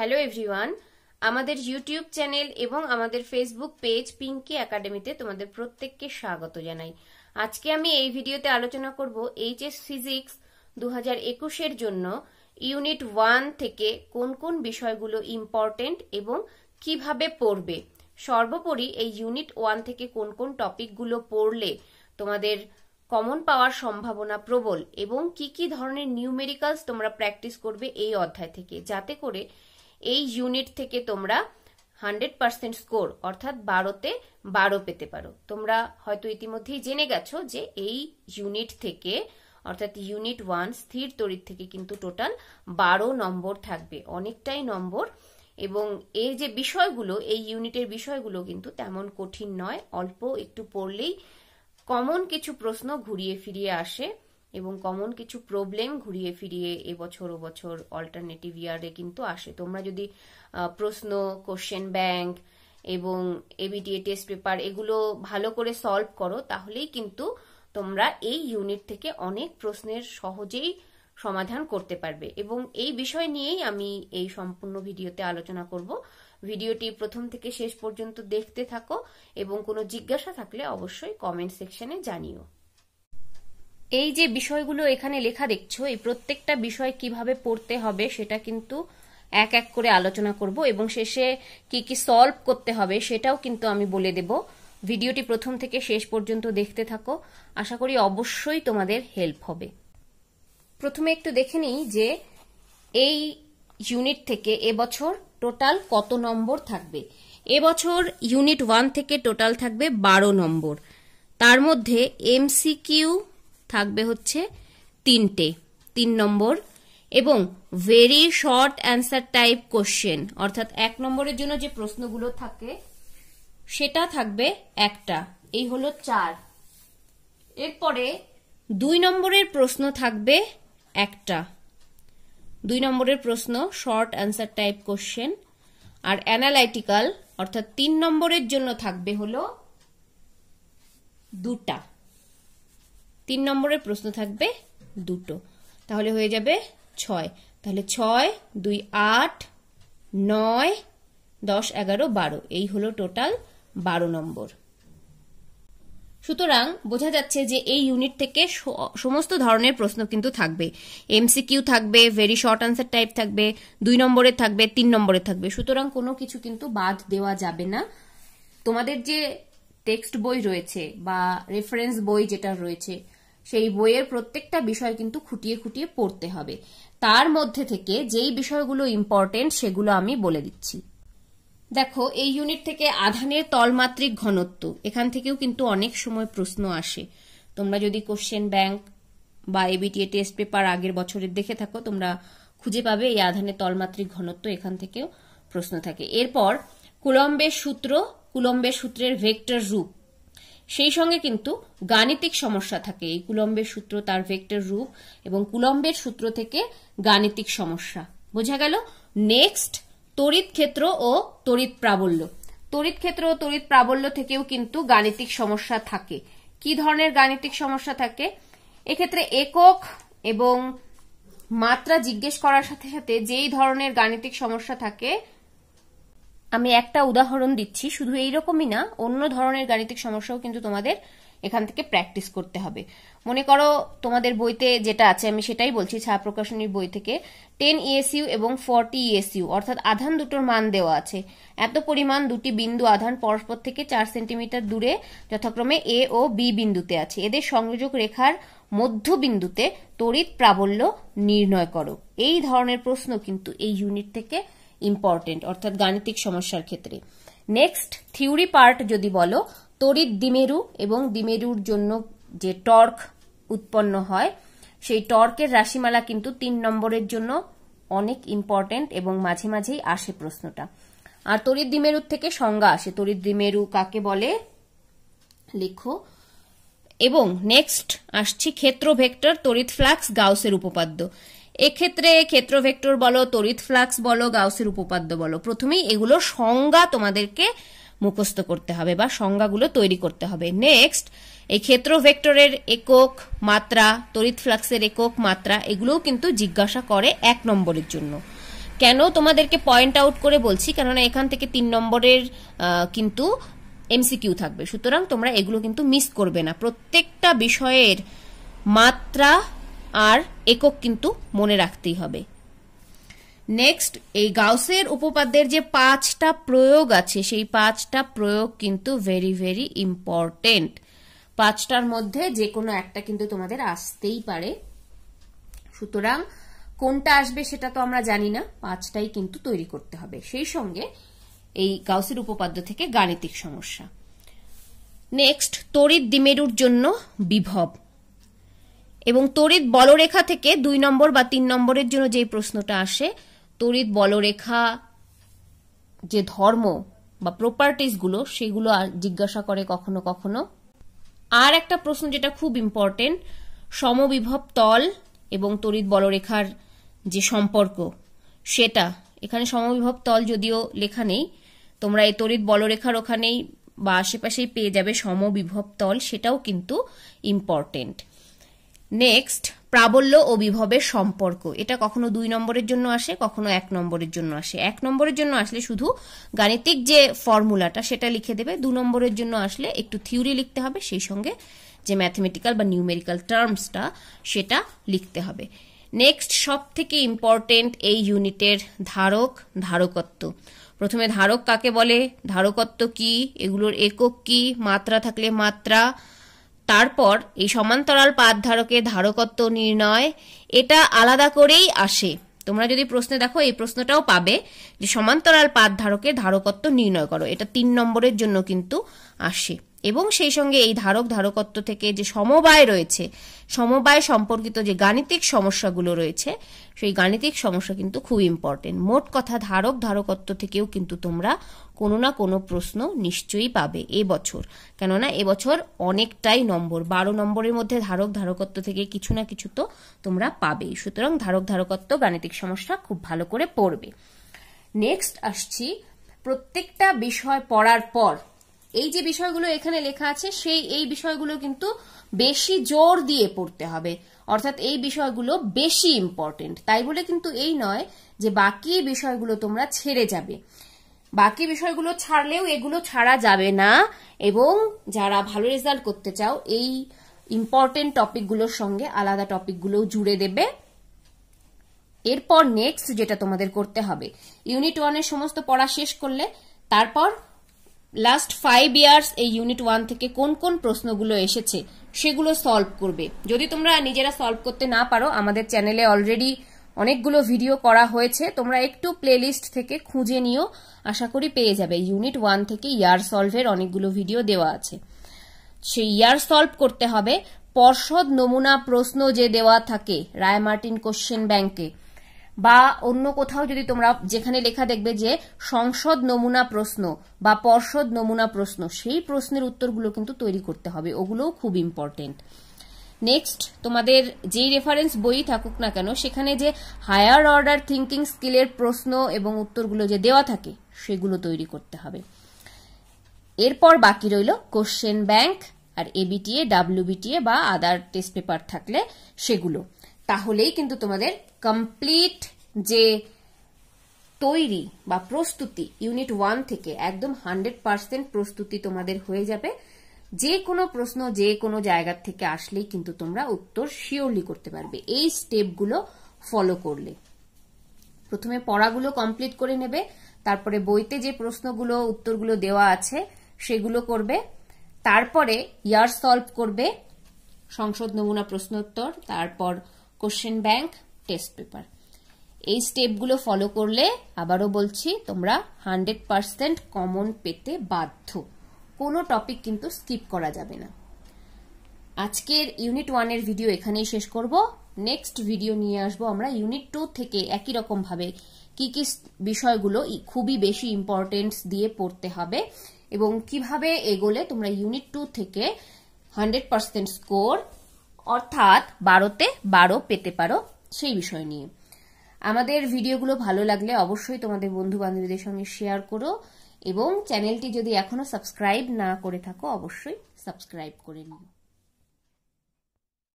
hello everyone আমাদের YouTube channel এবং আমাদের ফেসবুক পেজ পিঙ্কি একাডেমিতে তোমাদের প্রত্যেককে স্বাগত জানাই আজকে আমি এই ভিডিওতে আলোচনা করব এস ফিজিক্স দু হাজার একুশের জন্য ইউনিট ওয়ান থেকে কোন কোন বিষয়গুলো ইম্পর্টেন্ট এবং কিভাবে পড়বে সর্বোপরি এই ইউনিট ওয়ান থেকে কোন কোন টপিকগুলো পড়লে তোমাদের কমন পাওয়ার সম্ভাবনা প্রবল এবং কি কি ধরনের নিউমেরিক্যালস তোমরা প্র্যাকটিস করবে এই অধ্যায় থেকে যাতে করে এই ইউনিট থেকে তোমরা হান্ড্রেড পার্সেন্ট স্কোর অর্থাৎ বারোতে বারো পেতে পারো তোমরা হয়তো ইতিমধ্যেই জেনে গেছো যে এই ইউনিট থেকে অর্থাৎ ইউনিট ওয়ান স্থির তড়িৎ থেকে কিন্তু টোটাল বারো নম্বর থাকবে অনেকটাই নম্বর এবং এর যে বিষয়গুলো এই ইউনিটের বিষয়গুলো কিন্তু তেমন কঠিন নয় অল্প একটু পড়লেই কমন কিছু প্রশ্ন ঘুরিয়ে ফিরিয়ে আসে এবং কমন কিছু প্রবলেম ঘুরিয়ে ফিরিয়ে এবছর ও বছর অল্টারনেটিভ ইয়ারে কিন্তু আসে তোমরা যদি প্রশ্ন কোশ্চেন ব্যাংক এবং এবিডিএ টেস্ট পেপার এগুলো ভালো করে সলভ করো তাহলেই কিন্তু তোমরা এই ইউনিট থেকে অনেক প্রশ্নের সহজেই সমাধান করতে পারবে এবং এই বিষয় নিয়েই আমি এই সম্পূর্ণ ভিডিওতে আলোচনা করব ভিডিওটি প্রথম থেকে শেষ পর্যন্ত দেখতে থাকো এবং কোনো জিজ্ঞাসা থাকলে অবশ্যই কমেন্ট সেকশনে জানিও এই যে বিষয়গুলো এখানে লেখা দেখছো এই প্রত্যেকটা বিষয় কিভাবে পড়তে হবে সেটা কিন্তু এক এক করে আলোচনা করব এবং শেষে কি কি সলভ করতে হবে সেটাও কিন্তু আমি বলে দেব ভিডিওটি প্রথম থেকে শেষ পর্যন্ত দেখতে থাকো আশা করি অবশ্যই তোমাদের হেল্প হবে প্রথমে একটু দেখে নিই যে এই ইউনিট থেকে এবছর টোটাল কত নম্বর থাকবে এবছর ইউনিট ওয়ান থেকে টোটাল থাকবে বারো নম্বর তার মধ্যে এমসিকিউ থাকবে হচ্ছে তিনটে তিন নম্বর এবং very short answer type question অর্থাৎ এক নম্বরের জন্য যে প্রশ্নগুলো থাকে সেটা থাকবে একটা এই হলো চার এরপরে দুই নম্বরের প্রশ্ন থাকবে একটা দুই নম্বরের প্রশ্ন শর্ট অ্যান্সার টাইপ কোশ্চেন আর অ্যানালাইটিক্যাল অর্থাৎ তিন নম্বরের জন্য থাকবে হলো দুটা তিন নম্বরের প্রশ্ন থাকবে দুটো তাহলে হয়ে যাবে ছয় তাহলে ছয় দুই আট নয় দশ এগারো বারো এই হলো টোটাল বারো নম্বর সুতরাং বোঝা যাচ্ছে যে এই ইউনিট থেকে সমস্ত ধরনের প্রশ্ন কিন্তু থাকবে এমসিকিউ থাকবে ভেরি শর্ট আনসার টাইপ থাকবে দুই নম্বরে থাকবে তিন নম্বরে থাকবে সুতরাং কোনো কিছু কিন্তু বাদ দেওয়া যাবে না তোমাদের যে টেক্সট বই রয়েছে বা রেফারেন্স বই যেটা রয়েছে সেই বইয়ের প্রত্যেকটা বিষয় কিন্তু খুঁটিয়ে খুঁটিয়ে পড়তে হবে তার মধ্যে থেকে যেই বিষয়গুলো ইম্পর্টেন্ট সেগুলো আমি বলে দিচ্ছি দেখো এই ইউনিট থেকে আধানের তলমাত্রিক ঘনত্ব এখান থেকেও কিন্তু অনেক সময় প্রশ্ন আসে তোমরা যদি কোশ্চেন ব্যাংক বা এবিটিএ টেস্ট পেপার আগের বছরের দেখে থাকো তোমরা খুঁজে পাবে এই আধানের তলমাত্রিক ঘনত্ব এখান থেকেও প্রশ্ন থাকে এরপর কুলম্বের সূত্র কুলম্বের সূত্রের ভেক্টর রূপ সেই সঙ্গে কিন্তু গাণিতিক সমস্যা থাকে এই কুলম্বের সূত্র তার ভেক্টর রূপ এবং কুলম্বের সূত্র থেকে গাণিতিক সমস্যা বোঝা গেল নেক্সট তড়িৎ ক্ষেত্র ও তড়িৎ প্রাবল্য তড়িৎ ক্ষেত্র ও তড়িৎ প্রাবল্য থেকেও কিন্তু গাণিতিক সমস্যা থাকে কি ধরনের গাণিতিক সমস্যা থাকে এক্ষেত্রে একক এবং মাত্রা জিজ্ঞেস করার সাথে সাথে যেই ধরনের গাণিতিক সমস্যা থাকে আমি একটা উদাহরণ দিচ্ছি শুধু এইরকমই না অন্য ধরনের গাণিতিক সমস্যাও কিন্তু তোমাদের এখান থেকে প্র্যাকটিস করতে হবে মনে করো তোমাদের বইতে যেটা আছে আমি সেটাই বলছি ছা প্রকাশনীর বই থেকে টেন ইএসইউ e এবং ফর্টি ইএসইউ e অর্থাৎ আধান দুটোর মান দেওয়া আছে এত পরিমাণ দুটি বিন্দু আধান পরস্পর থেকে চার সেন্টিমিটার দূরে যথাক্রমে এ ও বি বিন্দুতে আছে এদের সংযোগ রেখার মধ্য বিন্দুতে তড়িৎ প্রাবল্য নির্ণয় করো এই ধরনের প্রশ্ন কিন্তু এই ইউনিট থেকে ইম্পর্টেন্ট অর্থাৎ গাণিতিক সমস্যার ক্ষেত্রে নেক্সট থিওরি পার্ট যদি বলো তড়িৎ দ্বিমেরু এবং দ্বিমেরুর জন্য যে টর্ক উৎপন্ন হয় সেই টর্কের রাশিমালা কিন্তু তিন নম্বরের জন্য অনেক ইম্পর্টেন্ট এবং মাঝে মাঝেই আসে প্রশ্নটা আর তড়িৎ দ্বিমেরুর থেকে সংজ্ঞা আসে তড়িৎ দ্বিমেরু কাকে বলে লিখো এবং নেক্সট আসছি ক্ষেত্র ভেক্টর তড়িৎ ফ্লাক্স গাউসের উপপাদ্য এক্ষেত্রে ক্ষেত্র ভেক্টর বলো তড়িৎ ফ্লাক্স বলো গাউসের উপপাদ্য বলো প্রথমেই এগুলো সংজ্ঞা তোমাদেরকে মুখস্থ করতে হবে বা সংজ্ঞাগুলো তৈরি করতে হবে নেক্সট এই ক্ষেত্র ভেক্টরের একক মাত্রা তড়িৎ ফ্লাক্সের একক মাত্রা এগুলোও কিন্তু জিজ্ঞাসা করে এক নম্বরের জন্য কেন তোমাদেরকে পয়েন্ট আউট করে বলছি কেননা এখান থেকে তিন নম্বরের কিন্তু এমসিকিউ থাকবে সুতরাং তোমরা এগুলো কিন্তু মিস করবে না প্রত্যেকটা বিষয়ের মাত্রা আর একক কিন্তু মনে রাখতেই হবে নেক্সট এই গাউসের উপপাদ্যের যে পাঁচটা প্রয়োগ আছে সেই পাঁচটা প্রয়োগ কিন্তু ভেরি ভেরি ইম্পর্টেন্ট পাঁচটার মধ্যে যে কোনো একটা কিন্তু তোমাদের আসতেই পারে সুতরাং কোনটা আসবে সেটা তো আমরা জানি না পাঁচটাই কিন্তু তৈরি করতে হবে সেই সঙ্গে এই গাউসের উপপাদ্য থেকে গাণিতিক সমস্যা নেক্সট তড়িৎ দ্বিমেরুর জন্য বিভব এবং তড়িৎ বলরেখা থেকে দুই নম্বর বা তিন নম্বরের জন্য যেই প্রশ্নটা আসে তড়িৎ বলরেখা যে ধর্ম বা প্রপার্টিসগুলো সেগুলো জিজ্ঞাসা করে কখনো কখনো আর একটা প্রশ্ন যেটা খুব ইম্পর্টেন্ট সমবিভব তল এবং তড়িৎ বলরেখার যে সম্পর্ক সেটা এখানে সমবিভব তল যদিও লেখা নেই তোমরা এই তড়িৎ বলরেখার ওখানেই বা আশেপাশেই পেয়ে যাবে সমবিভব তল সেটাও কিন্তু ইম্পর্টেন্ট নেক্সট প্রাবল্য ও বিভবের সম্পর্ক এটা কখনো দুই নম্বরের জন্য আসে কখনো এক নম্বরের জন্য আসে এক নম্বরের জন্য আসলে শুধু গাণিতিক যে ফর্মুলাটা সেটা লিখে দেবে দু নম্বরের জন্য আসলে একটু থিওরি লিখতে হবে সেই সঙ্গে যে ম্যাথমেটিক্যাল বা নিউমেরিক্যাল টার্মসটা সেটা লিখতে হবে নেক্সট সব থেকে ইম্পর্টেন্ট এই ইউনিটের ধারক ধারকত্ব প্রথমে ধারক কাকে বলে ধারকত্ব কি এগুলোর একক কি মাত্রা থাকলে মাত্রা তারপর এই সমান্তরাল পাত ধারকের ধারকত্ব নির্ণয় এটা আলাদা করেই আসে তোমরা যদি প্রশ্নে দেখো এই প্রশ্নটাও পাবে যে সমান্তরাল পাত ধারকের ধারকত্ব নির্ণয় করো এটা তিন নম্বরের জন্য কিন্তু আসে এবং সেই সঙ্গে এই ধারক ধারকত্ব থেকে যে সমবায় রয়েছে সমবায় সম্পর্কিত যে গাণিতিক সমস্যাগুলো রয়েছে সেই গাণিতিক সমস্যা কিন্তু খুব ইম্পর্টেন্ট মোট কথা ধারক ধারকত্ব থেকেও কিন্তু তোমরা কোনো না কোনো প্রশ্ন নিশ্চয়ই পাবে এবছর কেননা এবছর অনেকটাই নম্বর বারো নম্বরের মধ্যে ধারক ধারকত্ব থেকে কিছু না কিছু তো তোমরা পাবেই সুতরাং ধারক ধারকত্ব গাণিতিক সমস্যা খুব ভালো করে পড়বে নেক্সট আসছি প্রত্যেকটা বিষয় পড়ার পর এই যে বিষয়গুলো এখানে লেখা আছে সেই এই বিষয়গুলো কিন্তু বেশি জোর দিয়ে পড়তে হবে অর্থাৎ এই বিষয়গুলো বেশি ইম্পর্টেন্ট তাই বলে কিন্তু এই নয় যে বাকি বিষয়গুলো তোমরা ছেড়ে যাবে বাকি বিষয়গুলো ছাড়লেও এগুলো ছাড়া যাবে না এবং যারা ভালো রেজাল্ট করতে চাও এই ইম্পর্টেন্ট টপিকগুলোর সঙ্গে আলাদা টপিকগুলোও জুড়ে দেবে এরপর নেক্সট যেটা তোমাদের করতে হবে ইউনিট ওয়ানের সমস্ত পড়া শেষ করলে তারপর লাস্ট ফাইভ ইয়ার্স এই ইউনিট ওয়ান থেকে কোন কোন প্রশ্নগুলো এসেছে সেগুলো সলভ করবে যদি তোমরা নিজেরা সলভ করতে না পারো আমাদের চ্যানেলে অলরেডি অনেকগুলো ভিডিও করা হয়েছে তোমরা একটু প্লেলিস্ট থেকে খুঁজে নিও আশা করি পেয়ে যাবে ইউনিট ওয়ান থেকে ইয়ার সলভের অনেকগুলো ভিডিও দেওয়া আছে সেই ইয়ার সলভ করতে হবে পর্ষদ নমুনা প্রশ্ন যে দেওয়া থাকে রায় মার্টিন কোশ্চেন ব্যাংকে বা অন্য কোথাও যদি তোমরা যেখানে লেখা দেখবে যে সংসদ নমুনা প্রশ্ন বা পর্ষদ নমুনা প্রশ্ন সেই প্রশ্নের উত্তরগুলো কিন্তু তৈরি করতে হবে ওগুলোও খুব ইম্পর্টেন্ট নেক্সট তোমাদের যেই রেফারেন্স বই থাকুক না কেন সেখানে যে হায়ার অর্ডার থিঙ্কিং স্কিলের প্রশ্ন এবং উত্তরগুলো যে দেওয়া থাকে সেগুলো তৈরি করতে হবে এরপর বাকি রইল কোশ্চেন ব্যাংক আর এবিটিএ ডাব্লিউবিটিএ বা আদার টেস্ট পেপার থাকলে সেগুলো তাহলেই কিন্তু তোমাদের কমপ্লিট যে তৈরি বা প্রস্তুতি ইউনিট ওয়ান থেকে একদম হান্ড্রেড পার্সেন্ট প্রস্তুতি তোমাদের হয়ে যাবে যে কোনো প্রশ্ন যে কোনো জায়গার থেকে আসলেই কিন্তু তোমরা উত্তর শিওরলি করতে পারবে এই স্টেপগুলো ফলো করলে প্রথমে পড়াগুলো কমপ্লিট করে নেবে তারপরে বইতে যে প্রশ্নগুলো উত্তরগুলো দেওয়া আছে সেগুলো করবে তারপরে ইয়ার সলভ করবে সংসদ নমুনা প্রশ্নোত্তর তারপর কোশ্চেন ব্যাংক টেস্ট পেপার এই স্টেপগুলো ফলো করলে আবারও বলছি তোমরা হান্ড্রেড পারসেন্ট কমন পেতে বাধ্য কোনো টপিক কিন্তু স্কিপ করা যাবে না আজকের ইউনিট ওয়ানের ভিডিও এখানেই শেষ করব নেক্সট ভিডিও নিয়ে আসব আমরা ইউনিট টু থেকে একই রকমভাবে কি কি বিষয়গুলো খুবই বেশি ইম্পর্টেন্স দিয়ে পড়তে হবে এবং কিভাবে এগোলে তোমরা ইউনিট টু থেকে হান্ড্রেড পার্সেন্ট স্কোর অর্থাৎ বারোতে বারো পেতে পারো সেই বিষয় নিয়ে আমাদের ভিডিওগুলো ভালো লাগলে অবশ্যই তোমাদের বন্ধু বান্ধবীদের সঙ্গে শেয়ার করো এবং চ্যানেলটি যদি এখনো সাবস্ক্রাইব না করে থাকো অবশ্যই সাবস্ক্রাইব করে নিও